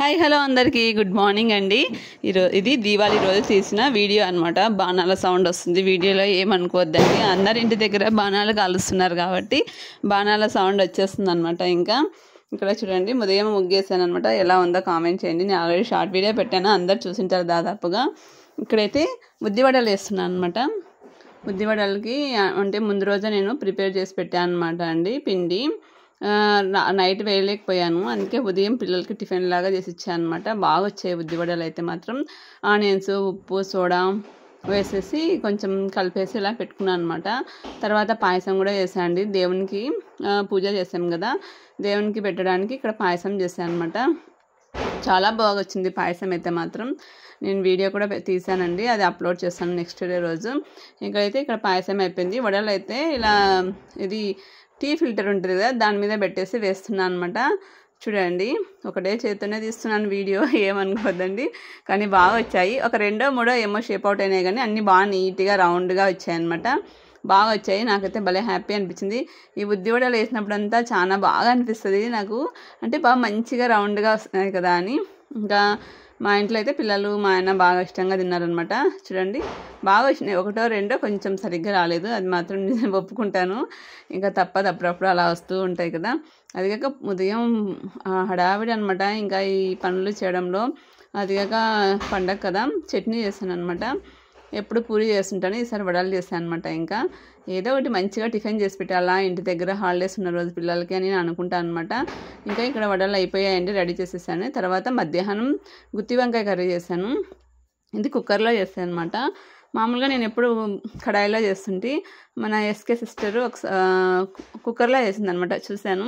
hi hello అందరికీ good morning అండి ఈరో ఇది దీవాళి రోజు తీసిన వీడియో అనమాట బాణాల సౌండ్ వస్తుంది వీడియోలో ఏమనుకోవద్దండి అందరి ఇంటి దగ్గర బాణాలు కాలుస్తున్నారు కాబట్టి బాణాల సౌండ్ వచ్చేస్తుంది అనమాట ఇంకా ఇక్కడ చూడండి ఉదయం ముగ్గేసాను అనమాట ఎలా ఉందో కామెంట్ చేయండి నేను ఆల్రెడీ షార్ట్ వీడియో పెట్టాను అందరు చూసింటారు దాదాపుగా ఇక్కడైతే బుద్ధివడలు వేస్తున్నాను అనమాట బుద్ధివడలకి అంటే ముందు రోజే నేను ప్రిపేర్ చేసి పెట్టాను అనమాట అండి పిండి నైట్ వేయలేకపోయాను అందుకే ఉదయం పిల్లలకి టిఫిన్ లాగా చేసి ఇచ్చాను అనమాట బాగా వచ్చాయి వడలు అయితే మాత్రం ఆనియన్స్ ఉప్పు సోడా వేసేసి కొంచెం కలిపేసి ఇలా పెట్టుకున్నాను అనమాట తర్వాత పాయసం కూడా అండి దేవునికి పూజ చేసాం కదా దేవునికి పెట్టడానికి ఇక్కడ పాయసం చేశాను అనమాట చాలా బాగా వచ్చింది పాయసం అయితే మాత్రం నేను వీడియో కూడా తీసానండి అది అప్లోడ్ చేస్తాను నెక్స్ట్ డే రోజు ఇంకైతే ఇక్కడ పాయసం అయిపోయింది వడలు అయితే ఇలా ఇది టీ ఫిల్టర్ ఉంటుంది కదా దాని మీద పెట్టేసి వేస్తున్నాను అనమాట చూడండి ఒకటే చేతితోనే తీస్తున్నాను వీడియో ఏమనుకోద్దండి కానీ బాగా వచ్చాయి ఒక రెండో మూడో ఏమో షేప్ అవుట్ అయినాయి కానీ అన్నీ బాగా నీట్గా రౌండ్గా వచ్చాయన్నమాట బాగా వచ్చాయి నాకైతే భలే హ్యాపీ అనిపించింది ఈ బుద్ధి వడలు అంతా చాలా బాగా అనిపిస్తుంది నాకు అంటే బాగా మంచిగా రౌండ్గా వస్తున్నాయి కదా అని ఇంకా మా ఇంట్లో అయితే పిల్లలు మా ఆయన బాగా ఇష్టంగా తిన్నారనమాట చూడండి బాగా వచ్చినాయి ఒకటో రెండో కొంచెం సరిగ్గా రాలేదు అది మాత్రం నేను ఒప్పుకుంటాను ఇంకా తప్పదు అప్పుడప్పుడు అలా వస్తూ ఉంటాయి కదా అది కాక ఉదయం హడావిడి అనమాట ఇంకా ఈ పనులు చేయడంలో అది కాక పండగ కదా చట్నీ చేశాను అనమాట ఎప్పుడు పూరి చేస్తుంటాను ఈసారి వడలు చేస్తాను అనమాట ఇంకా ఏదో ఒకటి మంచిగా టిఫిన్ చేసి పెట్టాలా ఇంటి దగ్గర హాలిడేస్ ఉన్న రోజు పిల్లలకి అని నేను అనుకుంటాను అనమాట ఇంకా ఇక్కడ వడలు అయిపోయాయండి రెడీ చేసేసాను తర్వాత మధ్యాహ్నం గుత్తి వంకాయ కర్రీ చేశాను ఇది కుక్కర్లో చేస్తాను అనమాట మామూలుగా నేను ఎప్పుడు కడాయిలో చేస్తుంటే మన ఎస్కే సిస్టర్ ఒక కుక్కర్లో చేసింది అనమాట చూశాను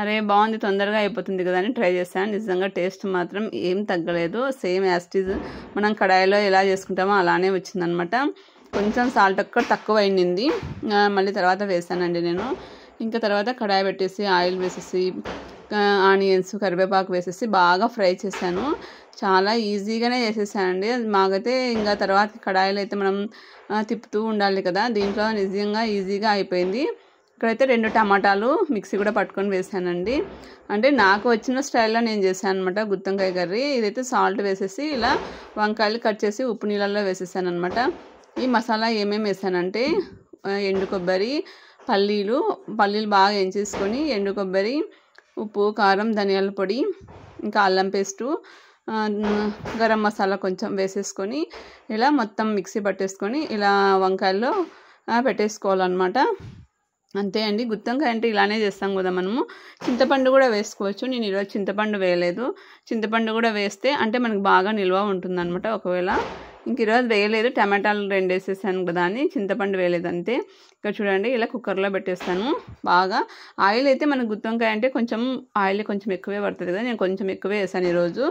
అరే బాగుంది తొందరగా అయిపోతుంది కదా అని ట్రై చేశాను నిజంగా టేస్ట్ మాత్రం ఏం తగ్గలేదు సేమ్ యాస్టీజ్ మనం కడాయిలో ఎలా చేసుకుంటామో అలానే వచ్చిందనమాట కొంచెం సాల్ట్ ఒక్క తక్కువ అయింది మళ్ళీ తర్వాత వేసానండి నేను ఇంకా తర్వాత కడాయి పెట్టేసి ఆయిల్ వేసేసి ఆనియన్స్ కరివేపాకు వేసేసి బాగా ఫ్రై చేశాను చాలా ఈజీగానే చేసేసానండి మాకైతే ఇంకా తర్వాత కడాయిలు అయితే మనం తిప్పుతూ ఉండాలి కదా దీంట్లో నిజంగా ఈజీగా అయిపోయింది ఇక్కడైతే రెండు టమాటాలు మిక్సీ కూడా పట్టుకొని వేసానండి అంటే నాకు వచ్చిన స్టైల్లో నేను చేశాను అనమాట గుత్తంకాయ కర్రీ ఇదైతే సాల్ట్ వేసేసి ఇలా వంకాయలు కట్ చేసి ఉప్పు నీళ్ళల్లో వేసేసాను అనమాట ఈ మసాలా ఏమేమి వేసానంటే ఎండు కొబ్బరి పల్లీలు పల్లీలు బాగా ఎంచేసుకొని ఎండు కొబ్బరి ఉప్పు కారం ధనియాల పొడి ఇంకా అల్లం పేస్టు గరం మసాలా కొంచెం వేసేసుకొని ఇలా మొత్తం మిక్సీ పట్టేసుకొని ఇలా వంకాయల్లో పెట్టేసుకోవాలన్నమాట అంతే అండి గుత్తంకాయ అంటే ఇలానే చేస్తాం కదా మనము చింతపండు కూడా వేసుకోవచ్చు నేను ఈరోజు చింతపండు వేయలేదు చింతపండు కూడా వేస్తే అంటే మనకు బాగా నిల్వ ఉంటుంది ఒకవేళ ఇంక ఈరోజు వేయలేదు టమాటాలు రెండు వేసేసాను కదా అని చింతపండు వేయలేదు అంతే ఇక్కడ చూడండి ఇలా కుక్కర్లో పెట్టేస్తాను బాగా ఆయిల్ అయితే మనకు గుత్తొంకాయ అంటే కొంచెం ఆయిల్ కొంచెం ఎక్కువే పడుతుంది కదా నేను కొంచెం ఎక్కువే వేసాను ఈరోజు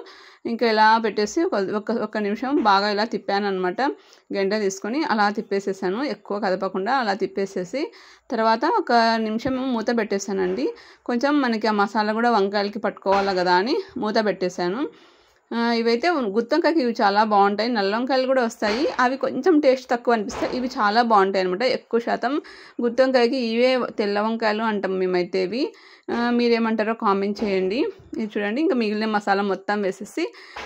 ఇంకా ఇలా పెట్టేసి ఒక ఒక్క నిమిషం బాగా ఇలా తిప్పాను అనమాట గంట తీసుకొని అలా తిప్పేసేసాను ఎక్కువ కదపకుండా అలా తిప్పేసేసి తర్వాత ఒక నిమిషం మూత పెట్టేసానండి కొంచెం మనకి ఆ మసాలా కూడా వంకాయలకి పట్టుకోవాలి కదా అని మూత పెట్టేశాను ఇవైతే గుత్తొంకాయకి ఇవి చాలా బాగుంటాయి నల్ల వంకాయలు కూడా వస్తాయి అవి కొంచెం టేస్ట్ తక్కువ అనిపిస్తాయి ఇవి చాలా బాగుంటాయి అనమాట ఎక్కువ శాతం వంకాయకి ఇవే తెల్ల వంకాయలు అంటాం మేమైతే ఇవి మీరేమంటారో కామెంట్ చేయండి ఇది చూడండి ఇంకా మిగిలిన మసాలా మొత్తం వేసేసి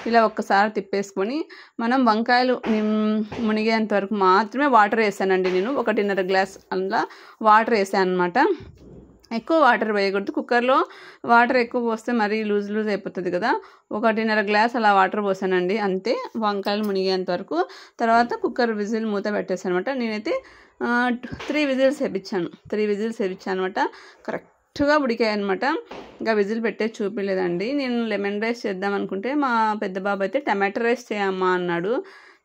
ఇలా ఒక్కసారి తిప్పేసుకొని మనం వంకాయలు మునిగేంత వరకు మాత్రమే వాటర్ వేసానండి నేను ఒకటిన్నర గ్లాస్ అందులో వాటర్ వేసాను అనమాట ఎక్కువ వాటర్ వేయకూడదు కుక్కర్లో వాటర్ ఎక్కువ పోస్తే మరీ లూజ్ లూజ్ అయిపోతుంది కదా ఒకటిన్నర గ్లాస్ అలా వాటర్ పోసానండి అంతే వంకాయలు మునిగేంత వరకు తర్వాత కుక్కర్ విజిల్ మూత పెట్టేసాను అనమాట నేనైతే త్రీ విజిల్స్ వేపించాను త్రీ విజిల్స్ వేపించాను అనమాట కరెక్ట్గా ఉడికాయి అనమాట ఇంకా విజిల్ పెట్టే చూపించలేదండి నేను లెమన్ రైస్ చేద్దాం అనుకుంటే మా పెద్ద బాబు అయితే టమాటో రైస్ చేయమ్మా అన్నాడు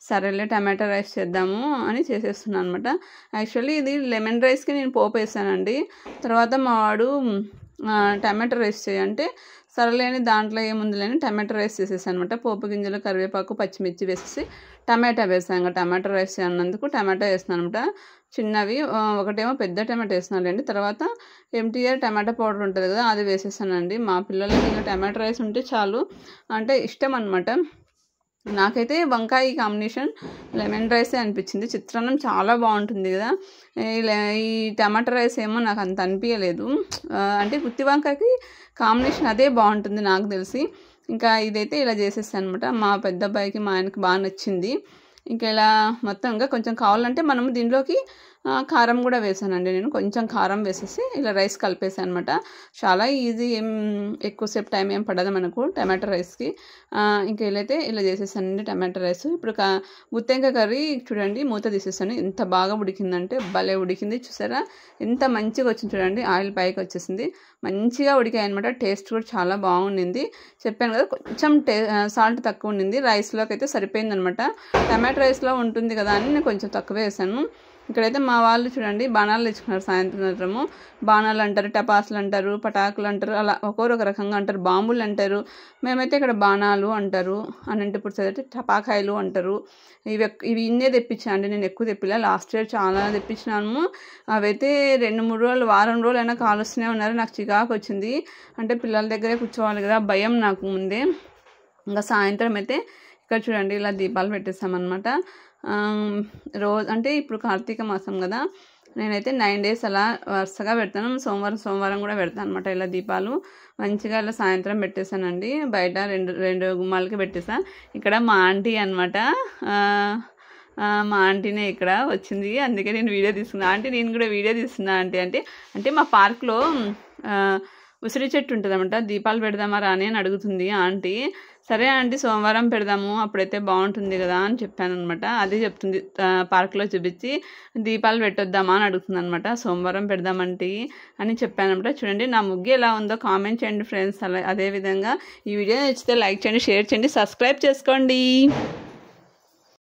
సరేలే టమాటా రైస్ చేద్దాము అని చేసేస్తున్నాను అనమాట యాక్చువల్లీ ఇది లెమన్ రైస్కి నేను పోపు వేసానండి తర్వాత మా వాడు టమాటా రైస్ చేయంటే సరలేని దాంట్లో ఏముంది లేని టమాటా రైస్ చేసేసాను అనమాట పోపు గింజలు కరివేపాకు పచ్చిమిర్చి వేసేసి టమాటా వేసాను ఇంకా టమాటా రైస్ అన్నందుకు టమాటా వేస్తున్నాను అనమాట చిన్నవి ఒకటేమో పెద్ద టమాటా వేస్తున్నానండి తర్వాత ఎంటీఆర్ టమాటా పౌడర్ ఉంటుంది కదా అది వేసేసానండి మా పిల్లలకి ఇంకా టమాటా రైస్ ఉంటే చాలు అంటే ఇష్టం అనమాట నాకైతే వంకాయ కాంబినేషన్ లెమన్ రైసే అనిపించింది చిత్రాన్నం చాలా బాగుంటుంది కదా ఈ టమాటా రైస్ ఏమో నాకు అంత అనిపించలేదు అంటే గుత్తి వంకాయకి కాంబినేషన్ అదే బాగుంటుంది నాకు తెలిసి ఇంకా ఇదైతే ఇలా చేసేస్తాను అనమాట మా పెద్ద అబ్బాయికి మా ఆయనకి బాగా నచ్చింది ఇంకా ఇలా మొత్తం ఇంకా కొంచెం కావాలంటే మనము దీంట్లోకి కారం కూడా వేసానండి నేను కొంచెం కారం వేసేసి ఇలా రైస్ కలిపేసాను అనమాట చాలా ఈజీ ఏం ఎక్కువసేపు టైం ఏం పడదు మనకు టమాటా రైస్కి ఇంకా వెళ్ళైతే ఇలా చేసేసానండి టమాటా రైస్ ఇప్పుడు గుత్తెంక కర్రీ చూడండి మూత తీసేసాను ఎంత బాగా ఉడికిందంటే భలే ఉడికింది చూసారా ఎంత మంచిగా వచ్చింది చూడండి ఆయిల్ పైకి వచ్చేసింది మంచిగా ఉడికాయి అనమాట టేస్ట్ కూడా చాలా బాగుండింది చెప్పాను కదా కొంచెం టే సాల్ట్ తక్కువ ఉండింది రైస్లోకి అయితే సరిపోయిందనమాట టమాటో రైస్లో ఉంటుంది కదా అని నేను కొంచెం తక్కువ వేసాను ఇక్కడైతే మా వాళ్ళు చూడండి బాణాలు తెచ్చుకున్నారు సాయంత్రము బాణాలు అంటారు టపాసులు అంటారు పటాకులు అంటారు అలా ఒక రకంగా అంటారు బాంబులు అంటారు మేమైతే ఇక్కడ బాణాలు అంటారు అని అంటే ఇప్పుడు చదివితే టపాకాయలు అంటారు ఇవి ఇవి ఇన్నే తెప్పించాను అండి నేను ఎక్కువ తెప్పిలా లాస్ట్ ఇయర్ చాలా తెప్పించినాము అవైతే రెండు మూడు రోజులు వారం రోజులు అయినా కాలుస్తూనే ఉన్నారు నాకు చికాకు వచ్చింది అంటే పిల్లల దగ్గరే కూర్చోవాలి కదా భయం నాకు ముందే ఇంకా సాయంత్రం అయితే ఇక్కడ చూడండి ఇలా దీపాలు పెట్టేస్తామన్నమాట రోజు అంటే ఇప్పుడు కార్తీక మాసం కదా నేనైతే నైన్ డేస్ అలా వరుసగా పెడతాను సోమవారం సోమవారం కూడా పెడతాను అనమాట ఇలా దీపాలు మంచిగా ఇలా సాయంత్రం పెట్టేశానండి బయట రెండు రెండు గుమ్మాలకి పెట్టేసా ఇక్కడ మా ఆంటీ అనమాట మా ఆంటీనే ఇక్కడ వచ్చింది అందుకే నేను వీడియో తీసుకున్నాను ఆంటీ నేను కూడా వీడియో తీస్తున్నా ఆంటీ అంటే అంటే మా పార్క్లో ఉసిరి చెట్టు ఉంటుందన్నమాట దీపాలు పెడదామా రాని అని అడుగుతుంది ఆంటీ సరే ఆంటీ సోమవారం పెడదాము అప్పుడైతే బాగుంటుంది కదా అని చెప్పాను అనమాట అది చెప్తుంది పార్క్లో చూపించి దీపాలు పెట్టొద్దామా అని అడుగుతుంది అనమాట సోమవారం పెడదామంటే అని చెప్పాను అనమాట చూడండి నా ముగ్గు ఎలా ఉందో కామెంట్ చేయండి ఫ్రెండ్స్ అలా అదేవిధంగా ఈ వీడియో నచ్చితే లైక్ చేయండి షేర్ చేయండి సబ్స్క్రైబ్ చేసుకోండి